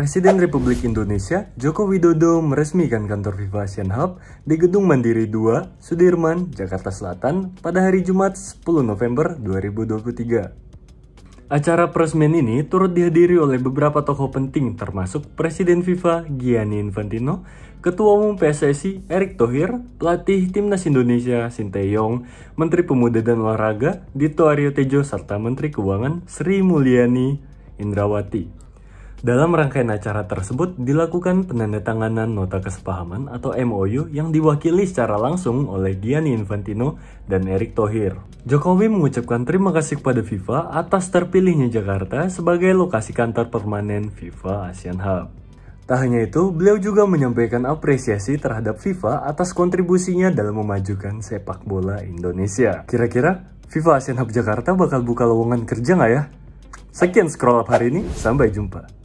Presiden Republik Indonesia Joko Widodo meresmikan kantor Viva Asian Hub di Gedung Mandiri 2, Sudirman, Jakarta Selatan pada hari Jumat 10 November 2023. Acara peresmian ini turut dihadiri oleh beberapa tokoh penting termasuk Presiden FIFA Gianni Infantino, Ketua Umum PSSI Erick Thohir, pelatih Timnas Indonesia Sinteyong, Menteri Pemuda dan Olahraga Dito Aryo Tejo serta Menteri Keuangan Sri Mulyani Indrawati. Dalam rangkaian acara tersebut dilakukan penandatanganan nota kesepahaman atau MOU yang diwakili secara langsung oleh Gianni Infantino dan Erick Thohir. Jokowi mengucapkan terima kasih kepada FIFA atas terpilihnya Jakarta sebagai lokasi kantor permanen FIFA Asian Hub. Tak hanya itu, beliau juga menyampaikan apresiasi terhadap FIFA atas kontribusinya dalam memajukan sepak bola Indonesia. Kira-kira FIFA Asian Hub Jakarta bakal buka lowongan kerja nggak ya? Sekian scroll up hari ini, sampai jumpa.